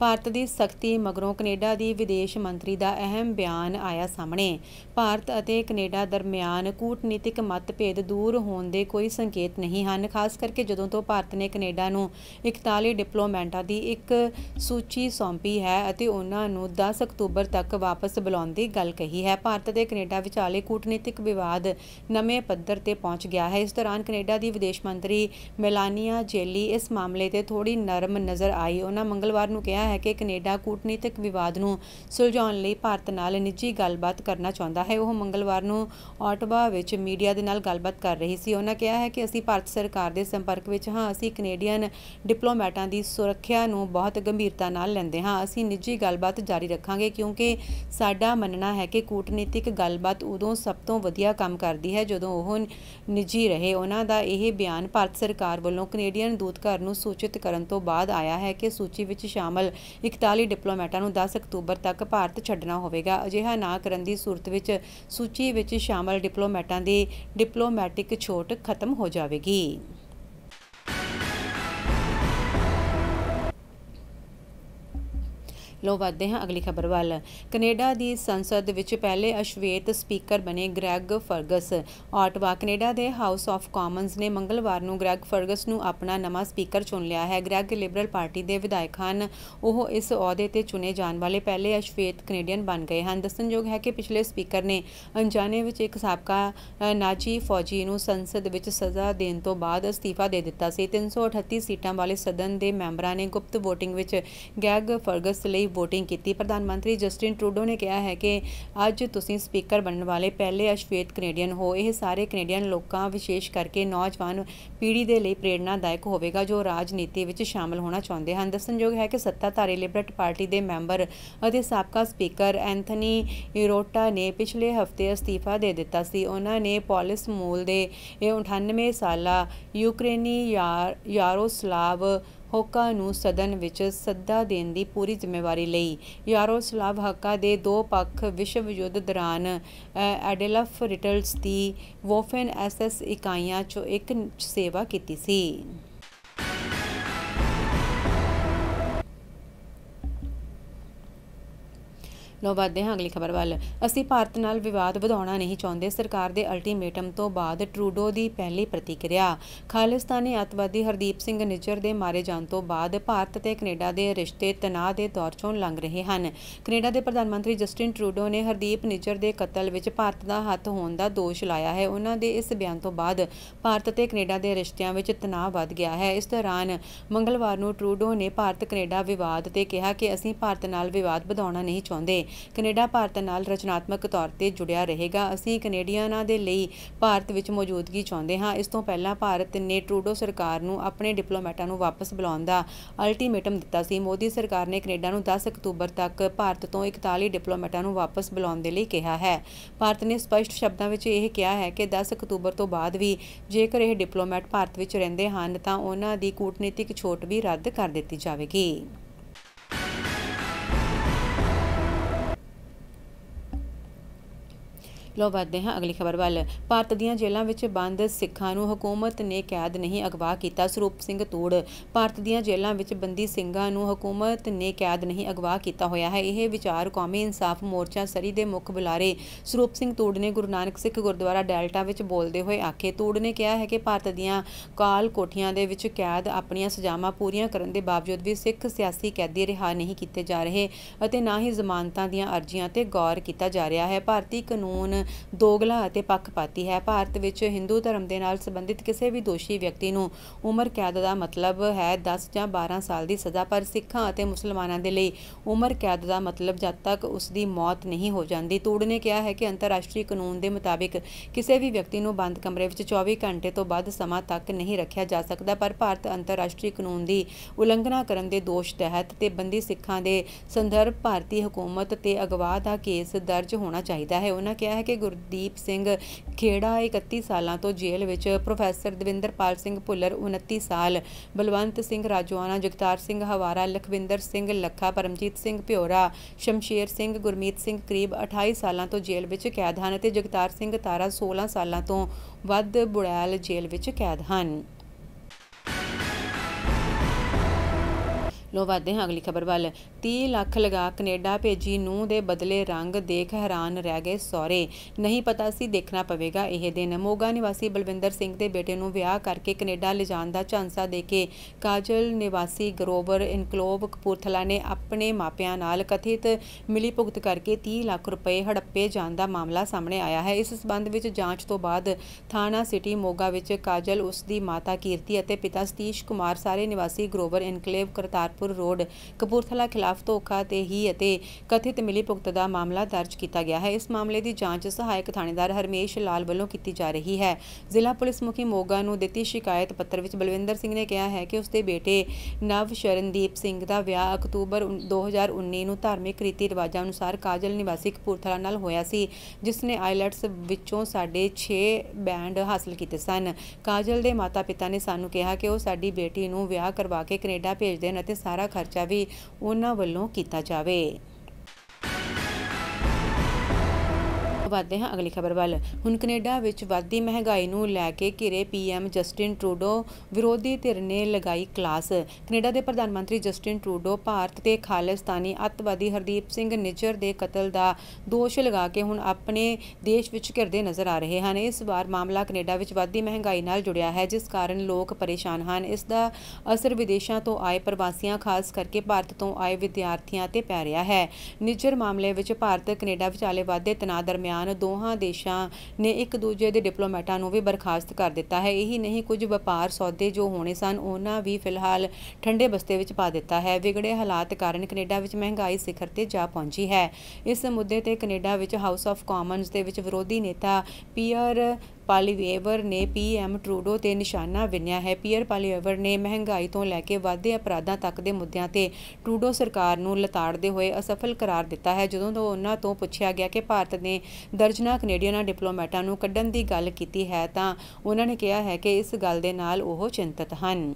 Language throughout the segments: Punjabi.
ਭਾਰਤ ਦੀ ਸਖਤੀ ਮਗਰੋਂ ਕੈਨੇਡਾ ਦੀ ਵਿਦੇਸ਼ ਮੰਤਰੀ ਦਾ ਅਹਿਮ ਬਿਆਨ ਆਇਆ ਸਾਹਮਣੇ ਭਾਰਤ ਅਤੇ ਕੈਨੇਡਾ ਦਰਮਿਆਨ ਕੂਟਨੀਤਿਕ ਮਤਭੇਦ ਦੂਰ ਹੋਣ ਦੇ ਕੋਈ ਸੰਕੇਤ ਨਹੀਂ ਹਨ ਖਾਸ ਕਰਕੇ ਜਦੋਂ ਤੋਂ ਭਾਰਤ ਨੇ ਕੈਨੇਡਾ ਨੂੰ 41 ਡਿਪਲੋਮੈਂਟਾਂ ਦੀ ਇੱਕ ਸੂਚੀ ਸੌਂਪੀ ਹੈ ਅਤੇ ਉਹਨਾਂ ਨੂੰ 10 ਅਕਤੂਬਰ ਤੱਕ ਵਾਪਸ ਬੁਲਾਉਣ ਦੀ ਗੱਲ ਕਹੀ ਹੈ ਭਾਰਤ ਤੇ ਕੈਨੇਡਾ ਵਿਚਾਲੇ ਕੂਟਨੀਤਿਕ ਵਿਵਾਦ ਨਵੇਂ ਪੱਧਰ ਤੇ ਪਹੁੰਚ ਗਿਆ ਹੈ ਇਸ ਦੌਰਾਨ ਕੈਨੇਡਾ ਦੀ ਵਿਦੇਸ਼ ਮੰਤਰੀ ਮੈਲਾਨੀਆ ਜੇਲੀ ਇਸ ਮਾਮਲੇ ਤੇ ਥੋੜੀ ਨਰਮ ਨਜ਼ਰ ਆਈ ਉਹਨਾਂ ਮੰਗਲਵਾਰ ਨੂੰ ਕਿਹਾ ਹੈ ਕਿ ਕੈਨੇਡਾ ਕੂਟਨੀਤਿਕ ਵਿਵਾਦ ਨੂੰ ਸੁਲਝਾਉਣ ਲਈ ਭਾਰਤ ਨਾਲ ਨਿੱਜੀ ਗੱਲਬਾਤ ਕਰਨਾ ਚਾਹੁੰਦਾ ਹੈ ਉਹ ਮੰਗਲਵਾਰ ਨੂੰ ਆਟਵਾ ਵਿੱਚ ਮੀਡੀਆ ਦੇ ਨਾਲ ਗੱਲਬਾਤ ਕਰ ਰਹੀ ਸੀ ਉਹਨਾਂ ਕਿਹਾ ਹੈ ਕਿ ਅਸੀਂ ਭਾਰਤ ਸਰਕਾਰ ਦੇ ਸੰਪਰਕ ਵਿੱਚ ਹਾਂ ਅਸੀਂ ਕੈਨੇਡੀਅਨ ਡਿਪਲੋਮੈਟਾਂ ਦੀ ਸੁਰੱਖਿਆ ਨੂੰ ਬਹੁਤ ਗੰਭੀਰਤਾ ਨਾਲ ਲੈਂਦੇ ਹਾਂ ਅਸੀਂ ਨਿੱਜੀ ਗੱਲਬਾਤ ਜਾਰੀ ਰੱਖਾਂਗੇ ਕਿਉਂਕਿ ਸਾਡਾ ਮੰਨਣਾ ਹੈ ਕਿ ਕੂਟਨੀਤਿਕ ਗੱਲਬਾਤ ਉਦੋਂ ਸਭ ਤੋਂ ਵਧੀਆ ਕੰਮ ਕਰਦੀ ਹੈ ਜਦੋਂ ਉਹ ਨਿੱਜੀ ਰਹੇ ਉਹਨਾਂ ਦਾ ਇਹ ਬਿਆਨ ਭਾਰਤ ਸਰਕਾਰ ਵੱਲੋਂ ਕੈਨੇਡੀਅਨ ਦੂਤਘਰ ਨੂੰ ਸੂਚਿਤ ਕਰਨ ਤੋਂ ਬਾਅਦ ਆਇਆ ਹੈ ਕਿ ਸੂਚੀ ਵਿੱਚ ਸ਼ਾਮਲ 41 ਡਿਪਲੋਮੈਟਾਂ ਨੂੰ 10 ਅਕਤੂਬਰ ਤੱਕ ਭਾਰਤ ਛੱਡਣਾ ਹੋਵੇਗਾ ਅਜਿਹਾ ਨਾ ਕਰਨ ਦੀ ਸੂਰਤ ਵਿੱਚ ਸੂਚੀ ਵਿੱਚ ਸ਼ਾਮਲ ਡਿਪਲੋਮੈਟਾਂ ਦੀ ਡਿਪਲੋਮੈਟਿਕ ਛੋਟ ਖਤਮ ਹੋ ਜਾਵੇਗੀ ਲੋ ਵਧਦੇ ਹਾਂ ਅਗਲੀ ਖਬਰ ਵੱਲ ਕੈਨੇਡਾ ਦੀ ਸੰਸਦ ਵਿੱਚ ਪਹਿਲੇ ਅਸ਼ਵੇਤ ਸਪੀਕਰ ਬਣੇ ਗ੍ਰੈਗ ਫਰਗਸ ਆਟਵਾ ਕੈਨੇਡਾ ਦੇ ਹਾਊਸ ਆਫ ਕਾਮਨਸ ਨੇ ਮੰਗਲਵਾਰ ਨੂੰ ਗ੍ਰੈਗ ਫਰਗਸ ਨੂੰ ਆਪਣਾ ਨਵਾਂ ਸਪੀਕਰ ਚੁਣ ਲਿਆ ਹੈ ਗ੍ਰੈਗ ਲਿਬਰਲ ਪਾਰਟੀ ਦੇ ਵਿਧਾਇਕ ਹਨ ਉਹ ਇਸ ਅਹੁਦੇ ਤੇ ਚੁਣੇ ਜਾਣ ਵਾਲੇ ਪਹਿਲੇ ਅਸ਼ਵੇਤ ਕੈਨੇਡੀਅਨ ਬਣ ਗਏ ਹਨ ਦੱਸਣਯੋਗ ਹੈ ਕਿ ਪਿਛਲੇ ਸਪੀਕਰ ਨੇ ਅਣਜਾਣੇ ਵਿੱਚ ਇੱਕ ਸਾਬਕਾ ਨਾਜੀ ਫੌਜੀ ਨੂੰ ਸੰਸਦ ਵਿੱਚ ਸਜ਼ਾ ਦੇਣ ਤੋਂ ਬਾਅਦ ਅਸਤੀਫਾ ਦੇ ਦਿੱਤਾ ਸੀ 338 ਸੀਟਾਂ ਵਾਲੇ ਸਦਨ ਦੇ ਮੈਂਬਰਾਂ ਨੇ ਗੁਪਤ VOTING ਵਿੱਚ ਗੈਗ ਫਰਗਸ ਲਈ ਵੋਟਿੰਗ ਕੀਤੀ ਪ੍ਰਧਾਨ ਮੰਤਰੀ ਜਸਟਿਨ ਟਰੂਡੋ ਨੇ ਕਿਹਾ ਹੈ ਕਿ ਅੱਜ ਤੁਸੀਂ ਸਪੀਕਰ ਬਣਨ ਵਾਲੇ ਪਹਿਲੇ ਅਸ਼ਵੇਤ ਕੈਨੇਡੀਅਨ ਹੋ ਇਹ ਸਾਰੇ ਕੈਨੇਡੀਅਨ ਲੋਕਾਂ ਵਿਸ਼ੇਸ਼ ਕਰਕੇ ਨੌਜਵਾਨ ਪੀੜ੍ਹੀ ਦੇ ਲਈ ਪ੍ਰੇਰਣਾਦਾਇਕ ਹੋਵੇਗਾ ਜੋ ਰਾਜਨੀਤੀ ਵਿੱਚ ਸ਼ਾਮਲ ਹੋਣਾ ਚਾਹੁੰਦੇ ਹਨ ਦੱਸਣਯੋਗ ਹੈ ਕਿ ਸੱਤਾਧਾਰੀ ਲਿਬਰਟ ਪਾਰਟੀ ਦੇ ਮੈਂਬਰ ਅਤੇ ਸਾਬਕਾ ਸਪੀਕਰ ਐਂਥਨੀ ਯੂਰੋਟਾ ਨੇ ਪਿਛਲੇ ਹਫਤੇ ਅਸਤੀਫਾ ਦੇ ਦਿੱਤਾ ਸੀ ਉਹਨਾਂ ਨੇ ਪੋਲਿਸ ਮੂਲ ਦੇ 98 ਸਾਲਾ ਯੂਕਰੇਨੀ ਯਾਰੋਸਲਾਵ ਹੋਕਾ ਨੂੰ ਸਦਨ ਵਿੱਚ ਸੱਦਾ ਦੇਣ ਦੀ ਪੂਰੀ ਜ਼ਿੰਮੇਵਾਰੀ ਲਈ ਯਾਰੋਸਲਾਵ ਹੱਕਾ ਦੇ ਦੋ ਪੱਖ ਵਿਸ਼ਵ ਯੁੱਧ ਦੌਰਾਨ ਐਡੇਲਫ ਰਿਟਲਸ ਦੀ ਵੋਫਨ ਐਸਐਸ ਇਕਾਈਆਂ ਚੋਂ ਇੱਕ ਸੇਵਾ ਕੀਤੀ ਸੀ ਲੋ ਵਧਦੇ ਹਾਂ ਅਗਲੀ ਖਬਰ ਵੱਲ ਅਸੀਂ ਭਾਰਤ ਨਾਲ ਵਿਵਾਦ ਵਧਾਉਣਾ ਨਹੀਂ ਚਾਹੁੰਦੇ ਸਰਕਾਰ ਦੇ ਅਲਟੀਮੇਟਮ ਤੋਂ ਬਾਅਦ ਟਰੂਡੋ ਦੀ ਪਹਿਲੀ ਪ੍ਰਤੀਕਿਰਿਆ ਖਾਲਿਸਤਾਨੀ ਅਤਵਾਦੀ ਹਰਦੀਪ ਸਿੰਘ ਨਿੱਜਰ ਦੇ ਮਾਰੇ ਜਾਣ ਤੋਂ ਬਾਅਦ ਭਾਰਤ ਤੇ ਕੈਨੇਡਾ ਦੇ ਰਿਸ਼ਤੇ ਤਣਾਅ ਦੇ ਦੌਰ ਚੋਂ ਲੰਘ ਰਹੇ ਹਨ ਕੈਨੇਡਾ ਦੇ ਪ੍ਰਧਾਨ ਮੰਤਰੀ ਜਸਟਿਨ ਟਰੂਡੋ ਨੇ ਹਰਦੀਪ ਨਿੱਜਰ ਦੇ ਕਤਲ ਵਿੱਚ ਭਾਰਤ ਦਾ ਹੱਥ ਹੋਣ ਦਾ ਦੋਸ਼ ਲਾਇਆ ਹੈ ਉਹਨਾਂ ਦੇ ਇਸ ਬਿਆਨ ਤੋਂ ਬਾਅਦ ਭਾਰਤ ਤੇ ਕੈਨੇਡਾ ਦੇ ਰਿਸ਼ਤਿਆਂ ਵਿੱਚ ਤਣਾਅ ਵੱਧ ਗਿਆ ਹੈ ਇਸ ਦੌਰਾਨ ਮੰਗਲਵਾਰ ਨੂੰ ਟਰੂਡੋ ਨੇ ਭਾਰਤ ਕੈਨੇਡਾ ਵਿਵਾਦ ਤੇ ਕਿਹਾ ਕਿ ਅਸੀਂ ਭਾਰਤ ਨਾਲ ਵਿਵਾਦ ਵਧਾਉਣਾ ਨਹੀਂ ਚਾਹੁੰਦੇ ਕੈਨੇਡਾ ਭਾਰਤ ਨਾਲ ਰਚਨਾਤਮਕ ਤੌਰ ਤੇ ਜੁੜਿਆ ਰਹੇਗਾ ਅਸੀਂ ਕੈਨੇਡੀਅਨਾਂ ਦੇ ਲਈ ਭਾਰਤ ਵਿੱਚ ਮੌਜੂਦਗੀ ਚਾਹੁੰਦੇ ਹਾਂ ਇਸ ਤੋਂ ਪਹਿਲਾਂ ਭਾਰਤ ਨੇ ਟਰੂਡੋ ਸਰਕਾਰ ਨੂੰ ਆਪਣੇ ਡਿਪਲੋਮੈਟਾਂ ਨੂੰ ਵਾਪਸ ਬੁਲਾਉਣ ਦਾ ਅਲਟੀਮੇਟਮ ਦਿੱਤਾ ਸੀ ਮੋਦੀ ਸਰਕਾਰ ਨੇ ਕੈਨੇਡਾ ਨੂੰ 10 ਅਕਤੂਬਰ ਤੱਕ ਭਾਰਤ ਤੋਂ 41 ਡਿਪਲੋਮੈਟਾਂ ਨੂੰ ਵਾਪਸ ਬੁਲਾਉਣ ਦੇ ਲਈ ਕਿਹਾ ਹੈ ਭਾਰਤ ਨੇ ਸਪਸ਼ਟ ਸ਼ਬਦਾਂ ਵਿੱਚ ਇਹ ਕਿਹਾ ਹੈ ਕਿ 10 ਅਕਤੂਬਰ ਤੋਂ ਬਾਅਦ ਵੀ ਜੇਕਰ ਇਹ ਡਿਪਲੋਮੈਟ ਭਾਰਤ ਵਿੱਚ ਰਹਿੰਦੇ ਹਨ ਤਾਂ ਉਹਨਾਂ ਦੀ ਕੂਟਨੀਤਿਕ ਛੋਟ ਵੀ ਰੱਦ ਕਰ ਦਿੱਤੀ ਜਾਵੇਗੀ ਲੋ ਵਧਦੇ ਹਾਂ ਅਗਲੀ ਖਬਰ ਵੱਲ ਭਾਰਤ ਦੀਆਂ ਜੇਲ੍ਹਾਂ ਵਿੱਚ ਬੰਦ ਸਿੱਖਾਂ ਨੂੰ ਹਕੂਮਤ ਨੇ ਕੈਦ ਨਹੀਂ ਅਗਵਾ ਕੀਤਾ ਸਰੂਪ ਸਿੰਘ ਤੋੜ ਭਾਰਤ ਦੀਆਂ ਜੇਲ੍ਹਾਂ ਵਿੱਚ ਬੰਦੀ ਸਿੰਘਾਂ ਨੂੰ ਹਕੂਮਤ ਨੇ ਕੈਦ ਨਹੀਂ ਅਗਵਾ ਕੀਤਾ ਹੋਇਆ ਹੈ ਇਹ ਵਿਚਾਰ ਕੌਮੀ ਇਨਸਾਫ ਮੋਰਚਾ ਸਰੀ ਦੇ ਮੁੱਖ ਬੁਲਾਰੇ ਸਰੂਪ ਸਿੰਘ ਤੋੜ ਨੇ ਗੁਰੂ ਨਾਨਕ ਸਿੱਖ ਗੁਰਦੁਆਰਾ ਡੈਲਟਾ ਵਿੱਚ ਬੋਲਦੇ ਹੋਏ ਆਖੇ ਤੋੜ ਨੇ ਕਿਹਾ ਹੈ ਕਿ ਭਾਰਤ ਦੀਆਂ ਕਾਲ ਕੋਠੀਆਂ ਦੇ ਵਿੱਚ ਕੈਦ ਆਪਣੀਆਂ ਸਜ਼ਾਵਾਂ ਪੂਰੀਆਂ ਕਰਨ ਦੇ ਬਾਵਜੂਦ ਵੀ ਸਿੱਖ ਸਿਆਸੀ ਕੈਦੀ ਰਿਹਾ ਨਹੀਂ ਕੀਤੇ ਜਾ ਰਹੇ ਅਤੇ ਨਾ ਹੀ ਜ਼ਮਾਨਤਾਂ ਦੀਆਂ ਅਰਜ਼ੀਆਂ ਤੇ ਗੌਰ ਕੀਤਾ ਜਾ ਰਿਹਾ ਹੈ ਭਾਰਤੀ ਕਾਨੂੰਨ ਦੋਗਲਾ ਅਤੇ ਪੱਖਪਾਤੀ ਹੈ ਭਾਰਤ ਵਿੱਚ ਹਿੰਦੂ ਧਰਮ ਦੇ ਨਾਲ ਸੰਬੰਧਿਤ ਕਿਸੇ ਵੀ ਦੋਸ਼ੀ ਵਿਅਕਤੀ ਨੂੰ ਉਮਰ ਕੈਦ ਦਾ ਮਤਲਬ ਹੈ 10 ਜਾਂ 12 ਸਾਲ ਦੀ ਸਜ਼ਾ ਪਰ ਸਿੱਖਾਂ ਅਤੇ ਮੁਸਲਮਾਨਾਂ ਦੇ ਲਈ ਉਮਰ ਕੈਦ ਦਾ ਮਤਲਬ ਜਦ ਤੱਕ ਉਸ ਦੀ ਮੌਤ ਨਹੀਂ ਹੋ ਜਾਂਦੀ ਤੂੜ ਨੇ ਕਿਹਾ ਹੈ ਕਿ ਅੰਤਰਰਾਸ਼ਟਰੀ ਕਾਨੂੰਨ ਦੇ ਮੁਤਾਬਿਕ ਕਿਸੇ ਵੀ ਵਿਅਕਤੀ ਨੂੰ ਬੰਦ ਕਮਰੇ ਵਿੱਚ 24 ਘੰਟੇ ਤੋਂ ਵੱਧ ਸਮਾਂ ਤੱਕ ਨਹੀਂ ਰੱਖਿਆ ਜਾ ਸਕਦਾ ਪਰ ਭਾਰਤ ਅੰਤਰਰਾਸ਼ਟਰੀ ਕਾਨੂੰਨ ਦੀ ਉਲੰਘਣਾ ਕਰਨ ਦੇ ਦੋਸ਼ ਤਹਿਤ ਤੇ ਬੰਦੀ ਸਿੱਖਾਂ ਦੇ ਸੰਦਰਭ ਭਾਰਤੀ ਹਕੂਮਤ ਤੇ ਅਗਵਾ ਦਾ ਕੇਸ ਦਰਜ ਹੋਣਾ ਚਾਹੀਦਾ ਹੈ ਉਹਨਾਂ ਕਿਹਾ ਹੈ ਕਿ ਗੁਰਦੀਪ ਸਿੰਘ ਖੇੜਾ 31 ਸਾਲਾਂ ਤੋਂ ਜੇਲ੍ਹ ਵਿੱਚ ਪ੍ਰੋਫੈਸਰ ਦਵਿੰਦਰਪਾਲ ਸਿੰਘ ਭੁੱਲਰ 29 ਸਾਲ ਬਲਵੰਤ ਸਿੰਘ ਰਾਜਵਾਨਾ ਜਗਤਾਰ ਸਿੰਘ ਹਵਾਰਾ ਲਖਵਿੰਦਰ ਸਿੰਘ ਲੱਖਾ ਪਰਮਜੀਤ ਸਿੰਘ ਭਿਓਰਾ ਸ਼ਮਸ਼ੇਰ ਸਿੰਘ ਗੁਰਮੀਤ ਸਿੰਘ ਕਰੀਬ 28 ਸਾਲਾਂ ਤੋਂ ਜੇਲ੍ਹ ਵਿੱਚ ਕੈਦ ਹਨ ਅਤੇ ਜਗਤਾਰ ਸਿੰਘ ਤਾਰਾ 16 ਸਾਲਾਂ ਤੋਂ ਵੱਧ ਬੁੜੈਲ ਜੇਲ੍ਹ ਵਿੱਚ ਕੈਦ ਹਨ ਲੋ ਵਾਦੇ ਹਾਂ ਅਗਲੀ ਖਬਰ ਵੱਲ 30 ਲੱਖ ਲਗਾ ਕੈਨੇਡਾ ਭੇਜੀ ਨੂੰ ਦੇ ਬਦਲੇ ਰੰਗ ਦੇਖ ਹੈਰਾਨ ਰਹਿ ਗਏ ਸੌਰੇ ਨਹੀਂ ਪਤਾ ਸੀ ਦੇਖਣਾ ਪਵੇਗਾ ਇਹ ਦਿਨ ਮੋਗਾ ਨਿਵਾਸੀ ਬਲਵਿੰਦਰ ਸਿੰਘ ਦੇ ਬੇਟੇ ਨੂੰ ਵਿਆਹ ਕਰਕੇ ਕੈਨੇਡਾ ਲਿਜਾਣ ਦਾ ਝਾਂਸਾ ਦੇ ਕੇ ਕਾਜਲ ਨਿਵਾਸੀ ਗਰੋਵਰ ਇਨਕਲੋਬ ਕਪੂਰਥਲਾ ਨੇ ਆਪਣੇ ਮਾਪਿਆਂ ਨਾਲ ਕਥਿਤ ਮਿਲੀਭੁਗਤ ਕਰਕੇ 30 ਲੱਖ ਰੁਪਏ ਹੜੱਪੇ ਜਾਣ ਦਾ ਮਾਮਲਾ ਸਾਹਮਣੇ ਆਇਆ ਹੈ ਇਸ ਸਬੰਧ ਵਿੱਚ ਜਾਂਚ ਤੋਂ ਬਾਅਦ ਥਾਣਾ ਸਿਟੀ ਮੋਗਾ ਵਿੱਚ ਕਾਜਲ ਉਸ ਦੀ ਮਾਤਾ ਕੀਰਤੀ ਅਤੇ ਪਿਤਾ ਸਤੀਸ਼ ਕੁਮਾਰ ਸਾਰੇ ਨਿਵਾਸੀ ਗਰੋਵਰ ਇਨਕਲੇਵ ਕਰਤਾਰਪੁਰ ਸ਼ਾਹਪੁਰ ਰੋਡ ਕਪੂਰਥਲਾ ਖਿਲਾਫ ਧੋਖਾ ਤੇ ਹੀ ਅਤੇ ਕਥਿਤ ਮਿਲੀਭੁਗਤ ਦਾ ਮਾਮਲਾ ਦਰਜ ਕੀਤਾ ਗਿਆ ਹੈ ਇਸ ਮਾਮਲੇ ਦੀ ਜਾਂਚ ਸਹਾਇਕ ਥਾਣੇਦਾਰ ਹਰਮੇਸ਼ ਲਾਲ ਵੱਲੋਂ ਕੀਤੀ ਜਾ ਰਹੀ ਹੈ ਜ਼ਿਲ੍ਹਾ ਪੁਲਿਸ ਮੁਖੀ ਮੋਗਾ ਨੂੰ ਦਿੱਤੀ ਸ਼ਿਕਾਇਤ ਪੱਤਰ ਵਿੱਚ ਬਲਵਿੰਦਰ ਸਿੰਘ ਨੇ ਕਿਹਾ ਹੈ ਕਿ ਉਸਦੇ ਬੇਟੇ ਨਵ ਸ਼ਰਨਦੀਪ ਸਿੰਘ ਦਾ ਵਿਆਹ ਅਕਤੂਬਰ 2019 ਨੂੰ ਧਾਰਮਿਕ ਰੀਤੀ ਰਿਵਾਜਾਂ ਅਨੁਸਾਰ ਕਾਜਲ ਨਿਵਾਸੀ ਕਪੂਰਥਲਾ ਨਾਲ ਹੋਇਆ ਸੀ ਜਿਸ ਨੇ ਆਈਲੈਟਸ ਵਿੱਚੋਂ ਸਾਡੇ 6 ਬੈਂਡ ਹਾਸਲ ਕੀਤੇ ਸਨ ਕਾਜਲ ਦੇ ਮਾਤਾ-ਪਿਤਾ ਨੇ ਸਾਨੂੰ ਕਿਹਾ ਕਿ ਉਹ ਸਾਡੀ ਬੇਟੀ ਨੂੰ ਵਿਆਹ ਕਰਵਾ ਕੇ ਕੈਨੇਡਾ ਭੇਜ ਦੇਣ ਅਤੇ ਸਾਰਾ ਖਰਚਾ ਵੀ ਉਹਨਾਂ ਵੱਲੋਂ ਕੀਤਾ ਜਾਵੇ ਵਧਦੇ ਹਾਂ ਅਗਲੀ ਖਬਰ ਵੱਲ ਹੁਣ ਕੈਨੇਡਾ ਵਿੱਚ ਵੱਧਦੀ ਮਹਿੰਗਾਈ ਨੂੰ ਲੈ ਕੇ ਘਿਰੇ ਪੀਐਮ ਜਸਟਿਨ ਟਰੂਡੋ ਵਿਰੋਧੀ ਧਿਰ ਨੇ ਲਗਾਈ ਕਲਾਸ ਕੈਨੇਡਾ ਦੇ ਪ੍ਰਧਾਨ ਮੰਤਰੀ ਜਸਟਿਨ ਟਰੂਡੋ ਭਾਰਤ ਤੇ ਖਾਲਿਸਤਾਨੀ ਅੱਤਵਾਦੀ ਹਰਦੀਪ ਸਿੰਘ ਨਿਜਰ ਦੇ ਕਤਲ ਦਾ ਦੋਸ਼ ਲਗਾ ਕੇ ਹੁਣ ਆਪਣੇ ਦੇਸ਼ ਵਿੱਚ ਘਿਰਦੇ ਨਜ਼ਰ ਆ ਰਹੇ ਹਨ ਇਸ ਵਾਰ ਮਾਮਲਾ ਕੈਨੇਡਾ ਵਿੱਚ ਵੱਧਦੀ ਮਹਿੰਗਾਈ ਨਾਲ ਜੁੜਿਆ ਹੈ ਜਿਸ ਕਾਰਨ ਲੋਕ ਪਰੇਸ਼ਾਨ ਹਨ ਇਸ ਦਾ ਅਸਰ ਵਿਦੇਸ਼ਾਂ ਤੋਂ ਆਏ ਪ੍ਰਵਾਸੀਆਂ ਖਾਸ ਕਰਕੇ ਭਾਰਤ ਤੋਂ ਆਏ ਵਿਦਿਆਰਥੀਆਂ ਤੇ ਪੈ ਰਿਹਾ ਹੈ ਨਿਜਰ ਮਾਮਲੇ ਵਿੱਚ ਭਾਰਤ ਕੈਨੇਡਾ ਵਿਚਾਲੇ ਵਾਧੇ ਤਣਾਅ ਦਰਮਿਆਨ ਦਰਮਿਆਨ ਦੋਹਾਂ ਦੇਸ਼ਾਂ ਨੇ ਇੱਕ ਦੂਜੇ ਦੇ ਡਿਪਲੋਮੈਟਾਂ ਨੂੰ ਵੀ ਬਰਖਾਸਤ ਕਰ ਦਿੱਤਾ ਹੈ ਇਹੀ ਨਹੀਂ ਕੁਝ ਵਪਾਰ ਸੌਦੇ ਜੋ ਹੋਣੇ ਸਨ ਉਹਨਾਂ ਵੀ ਫਿਲਹਾਲ ਠੰਡੇ ਬਸਤੇ ਵਿੱਚ ਪਾ ਦਿੱਤਾ ਹੈ ਵਿਗੜੇ ਹਾਲਾਤ ਕਾਰਨ ਕੈਨੇਡਾ ਵਿੱਚ ਮਹਿੰਗਾਈ ਸਿਖਰ ਤੇ ਜਾ ਪਹੁੰਚੀ ਹੈ ਇਸ ਮੁੱਦੇ ਤੇ ਕੈਨੇਡਾ ਵਿੱਚ ਹਾਊਸ ਆਫ ਕਾਮਨਸ ਦੇ ਵਿੱਚ ਵਿਰੋਧੀ ਨੇਤਾ ਪੀਅਰ ਪਾਲੀਵੇਵਰ ਨੇ ਪੀਐਮ ਟਰੂਡੋ ਤੇ ਨਿਸ਼ਾਨਾ ਵਿੰਨਿਆ ਹੈ ਪੀਅਰ ਪਾਲੀਵੇਵਰ ਨੇ ਮਹਿੰਗਾਈ ਤੋਂ ਲੈ ਕੇ ਵਾਧੇ ਅਪਰਾਧਾਂ ਤੱਕ ਦੇ ਮੁੱਦਿਆਂ ਤੇ ਟਰੂਡੋ ਸਰਕਾਰ ਨੂੰ ਲਤਾੜਦੇ ਹੋਏ ਅਸਫਲ ਕਰਾਰ ਦਿੱਤਾ ਹੈ ਜਦੋਂ ਤੋਂ ਉਹਨਾਂ ਤੋਂ ਪੁੱਛਿਆ ਗਿਆ ਕਿ ਭਾਰਤ ਨੇ ਦਰਜਨਾ ਕੈਨੇਡੀਅਨਾਂ ਡਿਪਲੋਮੈਟਾਂ ਨੂੰ ਕੱਢਣ ਦੀ ਗੱਲ ਕੀਤੀ ਹੈ ਤਾਂ ਉਹਨਾਂ ਨੇ ਕਿਹਾ ਹੈ ਕਿ ਇਸ ਗੱਲ ਦੇ ਨਾਲ ਉਹ ਚਿੰਤਤ ਹਨ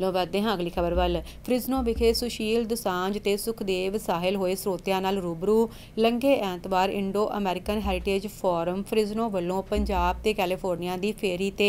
ਲੋ ਵਧਦੇ ਹਾਂ ਅਗਲੀ ਖਬਰ ਵੱਲ ਫ੍ਰਿਜ਼ਨੋ ਵਿਖੇ ਸੁਸ਼ੀਲ ਦਸਾਂਜ ਤੇ ਸੁਖਦੇਵ ਸਾਹਿਲ ਹੋਏ ਸਰੋਤਿਆਂ ਨਾਲ ਰੂਬਰੂ ਲੰਘੇ ਐਤਵਾਰ Indo American Heritage Forum Fresno ਵੱਲੋਂ ਪੰਜਾਬ ਤੇ ਕੈਲੀਫੋਰਨੀਆ ਦੀ ਫੇਰੀ ਤੇ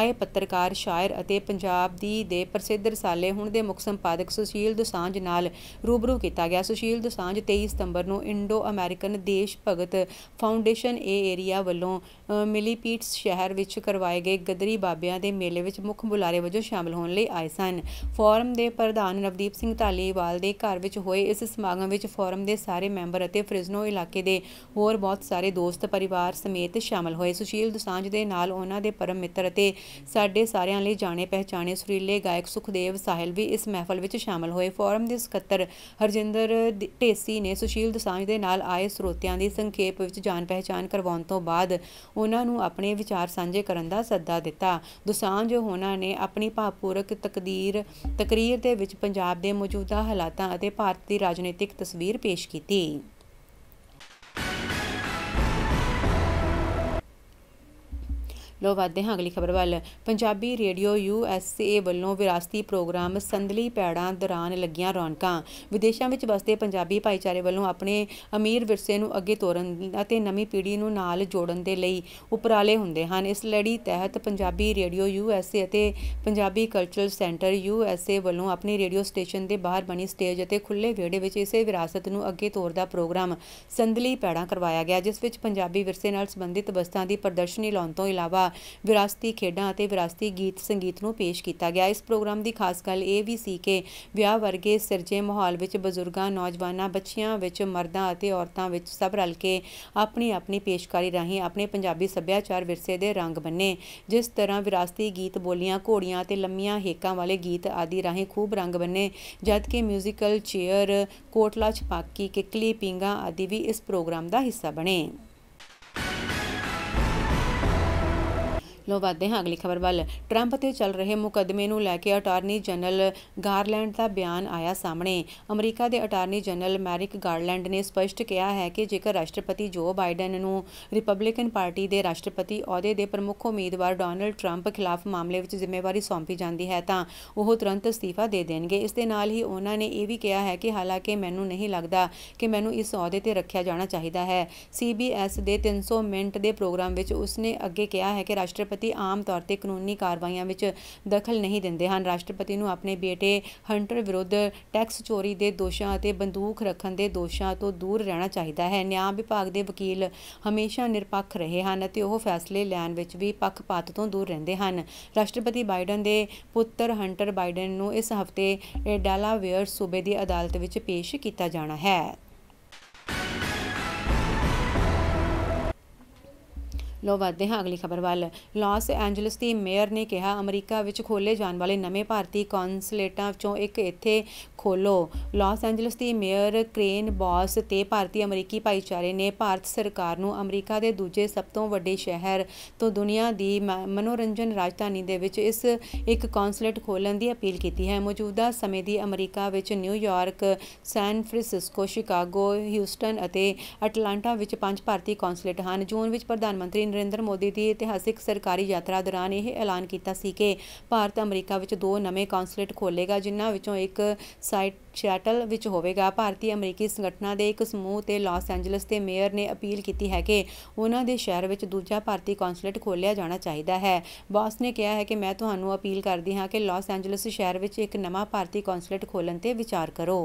ਆਏ ਪੱਤਰਕਾਰ ਸ਼ਾਇਰ ਅਤੇ ਪੰਜਾਬ ਦੀ ਦੇ ਪ੍ਰਸਿੱਧ ਰਸਾਲੇ ਹੁਣ ਦੇ ਮੁੱਖ ਸੰਪਾਦਕ ਸੁਸ਼ੀਲ ਦਸਾਂਜ ਨਾਲ ਰੂਬਰੂ ਕੀਤਾ ਗਿਆ ਸੁਸ਼ੀਲ ਦਸਾਂਜ 23 ਸਤੰਬਰ ਨੂੰ ਇੰਡੋ ਅਮਰੀਕਨ ਦੇਸ਼ ਭਗਤ ਫਾਊਂਡੇਸ਼ਨ ਏ ਏਰੀਆ ਵੱਲੋਂ ਮਿਲੀਪੀਟਸ ਸ਼ਹਿਰ ਵਿੱਚ ਕਰਵਾਏ ਗਏ ਗਦਰੀ ਬਾਬਿਆਂ ਦੇ ਮੇਲੇ ਵਿੱਚ ਮੁੱਖ ਬੁਲਾਰੇ ਵਜੋਂ ਸ਼ਾਮਲ ਹੋਣ ਲਈ ਆਏ ਸਨ ਸਨ ਫੋਰਮ ਦੇ ਪ੍ਰਧਾਨ ਨਵਦੀਪ ਸਿੰਘ ਢਾਲੀਵਾਲ ਦੇ ਘਰ ਵਿੱਚ ਹੋਏ ਇਸ ਸਮਾਗਮ ਵਿੱਚ ਫੋਰਮ ਦੇ ਸਾਰੇ ਮੈਂਬਰ ਅਤੇ ਫ੍ਰਿਜ਼ਨੋ ਇਲਾਕੇ ਦੇ ਹੋਰ ਬਹੁਤ ਸਾਰੇ ਦੋਸਤ ਪਰਿਵਾਰ ਸਮੇਤ ਸ਼ਾਮਲ ਹੋਏ ਸੁਸ਼ੀਲ ਦਸਾਂਝ ਦੇ ਨਾਲ ਉਹਨਾਂ ਦੇ ਪਰਮ ਮਿੱਤਰ ਅਤੇ ਸਾਡੇ ਸਾਰਿਆਂ ਲਈ ਜਾਣੇ ਪਹਿਚਾਣੇ ਸੁਰੀਲੇ ਗਾਇਕ ਸੁਖਦੇਵ ਸਾਹਿਲ ਵੀ ਇਸ ਮਹਿਫਲ ਵਿੱਚ ਸ਼ਾਮਲ ਹੋਏ ਫੋਰਮ ਦੇ ਸਕੱਤਰ ਹਰਜਿੰਦਰ ਢੇਸੀ ਨੇ ਸੁਸ਼ੀਲ ਦਸਾਂਝ ਦੇ ਨਾਲ ਆਏ ਸਰੋਤਿਆਂ ਦੀ ਸੰਖੇਪ ਵਿੱਚ ਜਾਣ ਪਹਿਚਾਣ ਕਰਵਾਉਣ ਤੋਂ ਬਾਅਦ ਉਹਨਾਂ ਨੂੰ ਆਪਣੇ ਵਿਚਾਰ ਸਾਂਝੇ ਕਰਨ ਦਾ ਸੱਦਾ ਦਿੱਤਾ ਦਸਾਂਝ ਹੋਣਾ ਨੇ ਆਪਣੀ ਭਾਵਪੂਰਕ ਤਕ ਤਕਰੀਰ ਤਕਰੀਰ ਦੇ ਵਿੱਚ ਪੰਜਾਬ ਦੇ ਮੌਜੂਦਾ ਹਾਲਾਤਾਂ ਅਤੇ ਭਾਰਤ ਦੀ ਰਾਜਨੀਤਿਕ ਤਸਵੀਰ ਪੇਸ਼ ਕੀਤੀ ਲੋ ਵਾਦੇ ਹਾਂ ਅਗਲੀ ਖਬਰ ਵੱਲ Punjabi radio U S A ਵੱਲੋਂ ਵਿਰਾਸਤੀ ਪ੍ਰੋਗਰਾਮ ਸੰਦਲੀ ਪੈੜਾਂ ਦੌਰਾਨ ਲੱਗੀਆਂ ਰੌਣਕਾਂ ਵਿਦੇਸ਼ਾਂ ਵਿੱਚ ਵਸਦੇ ਪੰਜਾਬੀ ਭਾਈਚਾਰੇ ਵੱਲੋਂ ਆਪਣੇ ਅਮੀਰ ਵਿਰਸੇ ਨੂੰ ਅੱਗੇ ਤੋਰਨ ਅਤੇ ਨਵੀਂ ਪੀੜ੍ਹੀ ਨੂੰ ਨਾਲ ਜੋੜਨ ਦੇ ਲਈ ਉਪਰਾਲੇ ਹੁੰਦੇ ਹਨ ਇਸ ਲੜੀ ਤਹਿਤ Punjabi radio U S A ਅਤੇ Punjabi cultural centre U S A ਵੱਲੋਂ ਆਪਣੇ ਰੇਡੀਓ ਸਟੇਸ਼ਨ ਦੇ ਬਾਹਰ ਬਣੀ ਸਟੇਜ ਅਤੇ ਖੁੱਲੇ ਵਿਹੜੇ ਵਿੱਚ ਇਸੇ ਵਿਰਾਸਤ ਨੂੰ ਅੱਗੇ ਤੋਰਦਾ ਪ੍ਰੋਗਰਾਮ ਸੰਦਲੀ ਪੈੜਾਂ ਕਰਵਾਇਆ ਗਿਆ ਜਿਸ ਵਿੱਚ ਪੰਜਾਬੀ ਵਿਰਸੇ ਨਾਲ ਸੰਬੰਧਿਤ ਵਸਤਾਂ ਦੀ ਪ੍ਰਦਰਸ਼ਨੀ ਲਾਉਣ ਤੋਂ ਇਲਾਵਾ ਵਿਰਾਸਤੀ ਖੇਡਾਂ ਅਤੇ ਵਿਰਾਸਤੀ ਗੀਤ ਸੰਗੀਤ ਨੂੰ ਪੇਸ਼ ਕੀਤਾ ਗਿਆ ਇਸ ਪ੍ਰੋਗਰਾਮ ਦੀ ਖਾਸ ਗੱਲ ਇਹ ਵੀ ਸੀ ਕਿ ਵਿਆਹ ਵਰਗੇ ਸਿਰਜੇ ਮਾਹੌਲ ਵਿੱਚ ਬਜ਼ੁਰਗਾਂ ਨੌਜਵਾਨਾਂ ਬੱਚਿਆਂ ਵਿੱਚ ਮਰਦਾਂ ਅਤੇ ਔਰਤਾਂ ਵਿੱਚ ਸਭ ਰਲ ਕੇ ਆਪਣੀ ਆਪਣੀ ਪੇਸ਼ਕਾਰੀ ਰਾਹੀਂ ਆਪਣੇ ਪੰਜਾਬੀ ਸੱਭਿਆਚਾਰ ਵਿਰਸੇ ਦੇ ਰੰਗ ਬੰਨੇ ਜਿਸ ਤਰ੍ਹਾਂ ਵਿਰਾਸਤੀ ਗੀਤ ਬੋਲੀਆਂ ਘੋੜੀਆਂ ਅਤੇ ਲੰਮੀਆਂ ਹੇਕਾਂ ਵਾਲੇ ਗੀਤ ਆਦਿ ਰਾਹੀਂ ਖੂਬ ਰੰਗ ਬੰਨੇ ਜਦ ਕਿ 뮤지컬 ਚੇਅਰ ਕੋਟਲਾ ਛਪਾਕੀ ਕਿਕਲੀ ਪਿੰਗਾ ਆਦਿ ਵੀ ਇਸ ਪ੍ਰੋਗਰਾਮ ਦਾ ਹਿੱਸਾ ਬਣੇ ਲੋ ਵਾਦੇ ਹਾਂ ਅਗਲੀ ਖਬਰ ਵੱਲ ਟਰੰਪ ਤੇ ਚੱਲ ਰਹੇ ਮੁਕਦਮੇ ਨੂੰ ਲੈ ਕੇ ਅਟਾਰਨੀ ਜਨਰਲ ਗਾਰਲੈਂਡ ਦਾ ਬਿਆਨ ਆਇਆ ਸਾਹਮਣੇ ਅਮਰੀਕਾ ਦੇ ਅਟਾਰਨੀ ਜਨਰਲ ਮੈਰਿਕ ਗਾਰਲੈਂਡ ਨੇ ਸਪਸ਼ਟ ਕਿਹਾ ਹੈ ਕਿ ਜੇਕਰ ਰਾਸ਼ਟਰਪਤੀ ਜੋ ਬਾਈਡਨ ਨੂੰ ਰਿਪਬਲਿਕਨ ਪਾਰਟੀ ਦੇ ਰਾਸ਼ਟਰਪਤੀ ਅਹੁਦੇ ਦੇ ਪ੍ਰਮੁੱਖ ਉਮੀਦਵਾਰ ਡੋਨਲਡ ਟਰੰਪ ਖਿਲਾਫ ਮਾਮਲੇ ਵਿੱਚ ਜ਼ਿੰਮੇਵਾਰੀ ਸੌਂਪੀ ਜਾਂਦੀ ਹੈ ਤਾਂ ਉਹ ਤੁਰੰਤ ਅਸਤੀਫਾ ਦੇ ਦੇਣਗੇ ਇਸ ਦੇ ਨਾਲ ਹੀ ਉਹਨਾਂ ਨੇ ਇਹ ਵੀ ਕਿਹਾ ਹੈ ਕਿ ਹਾਲਾਂਕਿ ਮੈਨੂੰ ਨਹੀਂ ਲੱਗਦਾ ਕਿ ਮੈਨੂੰ ਇਸ ਅਹੁਦੇ ਤੇ ਰੱਖਿਆ ਜਾਣਾ ਚਾਹੀਦਾ ਹੈ ਸੀਬੀਐਸ ਦੇ 300 ਮਿੰਟ ਦੇ ਪ੍ਰੋਗਰਾਮ ਵਿੱਚ ਉਸਨੇ ਅੱਗੇ ਕਿਹਾ ਹੈ ਕਿ ਰਾਸ਼ਟਰ ਰਾਸ਼ਟਰਪਤੀ ਆਮ ਤੌਰ ਤੇ ਕਾਨੂੰਨੀ ਕਾਰਵਾਈਆਂ ਵਿੱਚ ਦਖਲ ਨਹੀਂ ਦਿੰਦੇ ਹਨ ਰਾਸ਼ਟਰਪਤੀ ਨੂੰ ਆਪਣੇ ਬੇਟੇ ਹੰਟਰ ਵਿਰੁੱਧ ਟੈਕਸ ਚੋਰੀ ਦੇ ਦੋਸ਼ਾਂ ਅਤੇ ਬੰਦੂਕ ਰੱਖਣ ਦੇ ਦੋਸ਼ਾਂ ਤੋਂ ਦੂਰ ਰਹਿਣਾ ਚਾਹੀਦਾ ਹੈ ਨਿਆਂ ਵਿਭਾਗ ਦੇ ਵਕੀਲ ਹਮੇਸ਼ਾ ਨਿਰਪੱਖ ਰਹੇ ਹਨ ਅਤੇ ਉਹ ਫੈਸਲੇ ਲੈਣ ਵਿੱਚ ਵੀ ਪੱਖਪਾਤ ਤੋਂ ਦੂਰ ਰਹਿੰਦੇ ਹਨ ਰਾਸ਼ਟਰਪਤੀ ਬਾਈਡਨ ਦੇ ਪੁੱਤਰ ਹੰਟਰ ਬਾਈਡਨ ਨੂੰ ਇਸ ਹਫ਼ਤੇ ਡੈਲਾਵੇਅਰ ਸੂਬੇ ਦੀ ਅਦਾਲਤ ਵਿੱਚ ਪੇਸ਼ ਕੀਤਾ ਜਾਣਾ ਹੈ ਲੋ ਵਧਦੇ ਹਾਂ ਅਗਲੀ ਖਬਰ ਵੱਲ ਲਾਸ ਐਂਜਲਸ ਦੀ ਮੇਅਰ ਨੇ ਕਿਹਾ ਅਮਰੀਕਾ ਵਿੱਚ ਖੋਲੇ ਜਾਣ ਵਾਲੇ ਨਵੇਂ ਭਾਰਤੀ ਕੌਂਸਲੇਟਾਂ ਵਿੱਚੋਂ ਇੱਕ ਇੱਥੇ ਖੋਲੋ ਲਾਸ ਐਂਜਲਸ ਦੀ ਮੇਅਰ ਕ੍ਰੇਨ ਬੌਸ ਤੇ ਭਾਰਤੀ ਅਮਰੀਕੀ ਭਾਈਚਾਰੇ ਨੇ ਭਾਰਤ ਸਰਕਾਰ ਨੂੰ ਅਮਰੀਕਾ ਦੇ ਦੂਜੇ ਸਭ ਤੋਂ ਵੱਡੇ ਸ਼ਹਿਰ ਤੋਂ ਦੁਨੀਆ ਦੀ ਮਨੋਰੰਜਨ ਰਾਜਧਾਨੀ ਦੇ ਵਿੱਚ ਇਸ ਇੱਕ ਕੌਂਸਲੇਟ ਖੋਲਣ ਦੀ ਅਪੀਲ ਕੀਤੀ ਹੈ ਮੌਜੂਦਾ ਸਮੇਂ ਦੀ ਅਮਰੀਕਾ ਵਿੱਚ New York San Francisco Chicago Houston ਅਤੇ ਅਟਲਾਂਟਾ ਵਿੱਚ ਪੰਜ ਭਾਰਤੀ ਕੌਂਸਲੇਟ ਹਨ ਜੂਨ ਵਿੱਚ ਪ੍ਰਧਾਨ ਮੰਤਰੀ ਨਰਿੰਦਰ ਮੋਦੀ ਦੀ ਇਤਿਹਾਸਿਕ ਸਰਕਾਰੀ ਯਾਤਰਾ ਦੌਰਾਨ ਇਹ ਐਲਾਨ ਕੀਤਾ ਸੀ ਕਿ ਭਾਰਤ ਅਮਰੀਕਾ ਵਿੱਚ ਦੋ ਨਵੇਂ ਕੌਂਸੂਲੇਟ ਖੋਲੇਗਾ ਜਿਨ੍ਹਾਂ ਵਿੱਚੋਂ ਇੱਕ ਸਾਈਟ ਚੈਟਲ ਵਿੱਚ ਹੋਵੇਗਾ ਭਾਰਤੀ ਅਮਰੀਕੀ ਸੰਗਠਨਾਂ ਦੇ ਇੱਕ ਸਮੂਹ ਤੇ ਲਾਸ ਐਂਜਲਸ ਦੇ ਮੇਅਰ ਨੇ ਅਪੀਲ ਕੀਤੀ ਹੈ ਕਿ ਉਹਨਾਂ ਦੇ ਸ਼ਹਿਰ ਵਿੱਚ ਦੂਜਾ ਭਾਰਤੀ ਕੌਂਸੂਲੇਟ ਖੋਲਿਆ ਜਾਣਾ ਚਾਹੀਦਾ ਹੈ ਬੌਸ ਨੇ ਕਿਹਾ ਹੈ ਕਿ ਮੈਂ ਤੁਹਾਨੂੰ ਅਪੀਲ ਕਰਦੀ ਹਾਂ ਕਿ ਲਾਸ ਐਂਜਲਸ ਸ਼ਹਿਰ ਵਿੱਚ ਇੱਕ ਨਵਾਂ ਭਾਰਤੀ ਕੌਂਸੂਲੇਟ ਖੋਲਣ ਤੇ ਵਿਚਾਰ ਕਰੋ